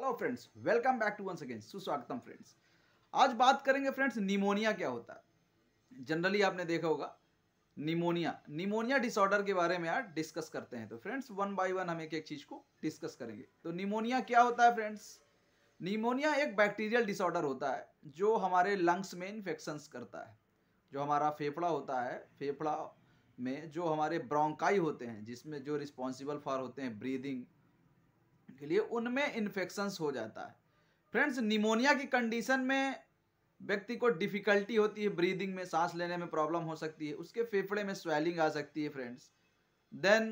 hello friends welcome back to once again सुस्वागतम friends आज बात करेंगे फ्रेंड्स निमोनिया क्या होता है जनरली आपने देखा होगा निमोनिया निमोनिया डिसऑर्डर के बारे में आज डिस्कस करते हैं तो फ्रेंड्स वन बाय वन हम एक एक चीज को डिस्कस करेंगे तो निमोनिया क्या होता है फ्रेंड्स निमोनिया एक बैक्टीरियल डिसऑर्डर होता है जो हमारे लंग्स में इन्फेक्शंस करता है जो हमारा फेफड़ा होता है फेफड़ा में जो हमारे ब्रोंकाई होते हैं जिसमें जो रिस्पॉन्सिबल फॉर होते हैं ब्रीदिंग के लिए उनमें इन्फेक्शंस हो जाता है फ्रेंड्स निमोनिया की कंडीशन में व्यक्ति को डिफ़िकल्टी होती है ब्रीदिंग में सांस लेने में प्रॉब्लम हो सकती है उसके फेफड़े में स्वेलिंग आ सकती है फ्रेंड्स देन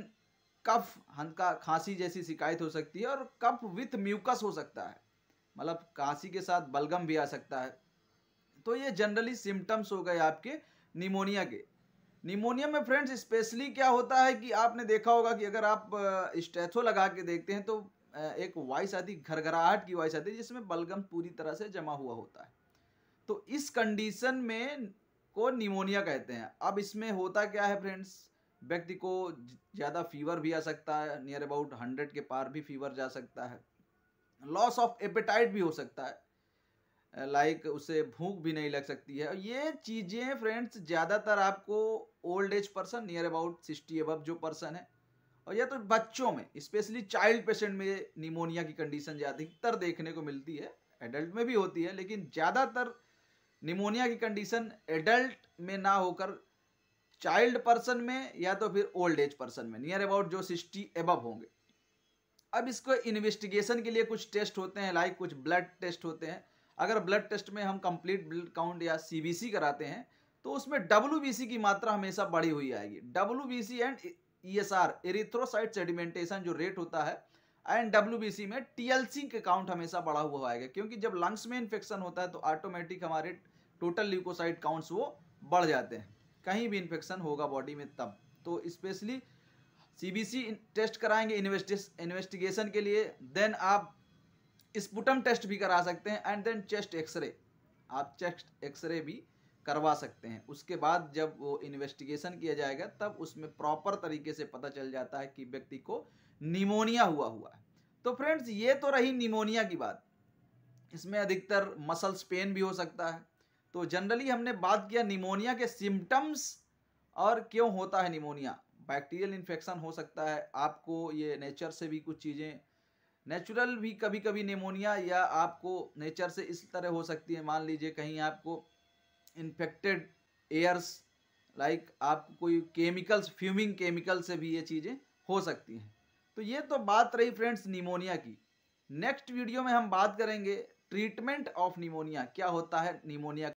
कफ हल्का खांसी जैसी शिकायत हो सकती है और कफ विथ म्यूकस हो सकता है मतलब खांसी के साथ बलगम भी आ सकता है तो ये जनरली सिम्टम्स हो गए आपके निमोनिया के निमोनिया में फ्रेंड्स स्पेशली क्या होता है कि आपने देखा होगा कि अगर आप स्टैथो लगा के देखते हैं तो एक वॉइस आती घरघराहट की वॉइस आती है जिसमें बलगम पूरी तरह से जमा हुआ होता है तो इस कंडीशन में को निमोनिया कहते हैं अब इसमें होता क्या है फ्रेंड्स व्यक्ति को ज़्यादा फीवर भी आ सकता है नियर अबाउट हंड्रेड के पार भी फीवर जा सकता है लॉस ऑफ एपेटाइट भी हो सकता है लाइक उसे भूख भी नहीं लग सकती है ये चीज़ें फ्रेंड्स ज़्यादातर आपको old age person near about sixty अब जो पर्सन है और या तो बच्चों में स्पेशली चाइल्ड पेशेंट में निमोनिया की कंडीशन ज़्यादातर देखने को मिलती है एडल्ट में भी होती है लेकिन ज़्यादातर निमोनिया की कंडीशन एडल्ट में ना होकर चाइल्ड पर्सन में या तो फिर ओल्ड एज पर्सन में नियर अबाउट जो सिक्सटी एबव होंगे अब इसको इन्वेस्टिगेशन के लिए कुछ टेस्ट होते हैं लाइक कुछ ब्लड टेस्ट होते हैं अगर ब्लड टेस्ट में हम कंप्लीट ब्लड काउंट या सी कराते हैं तो उसमें डब्ल्यू की मात्रा हमेशा बढ़ी हुई आएगी W and ESR erythrocyte sedimentation जो रेट होता है एंड डब्ल्यू में टीएलसी के काउंट हमेशा बढ़ा हुआ आएगा क्योंकि जब लंग्स में इन्फेक्शन होता है तो ऑटोमेटिक हमारे टोटल ल्यूकोसाइट काउंट्स वो बढ़ जाते हैं कहीं भी इन्फेक्शन होगा बॉडी में तब तो स्पेशली सीबीसी टेस्ट कराएंगे इन्वेस्टिगेशन के लिए देन आप स्पुटम टेस्ट भी करा सकते हैं एंड देन चेस्ट एक्सरे आप चेस्ट एक्सरे भी करवा सकते हैं उसके बाद जब वो इन्वेस्टिगेशन किया जाएगा तब उसमें प्रॉपर तरीके से पता चल जाता है कि व्यक्ति को निमोनिया हुआ हुआ है तो फ्रेंड्स ये तो रही निमोनिया की बात इसमें अधिकतर मसल्स पेन भी हो सकता है तो जनरली हमने बात किया निमोनिया के सिम्टम्स और क्यों होता है निमोनिया बैक्टीरियल इन्फेक्शन हो सकता है आपको ये नेचर से भी कुछ चीज़ें नेचुरल भी कभी कभी निमोनिया या आपको नेचर से इस तरह हो सकती है मान लीजिए कहीं आपको इन्फेक्टेड एयर्स लाइक आप कोई केमिकल्स फ्यूमिंग केमिकल से भी ये चीज़ें हो सकती हैं तो ये तो बात रही फ्रेंड्स निमोनिया की नेक्स्ट वीडियो में हम बात करेंगे ट्रीटमेंट ऑफ निमोनिया क्या होता है निमोनिया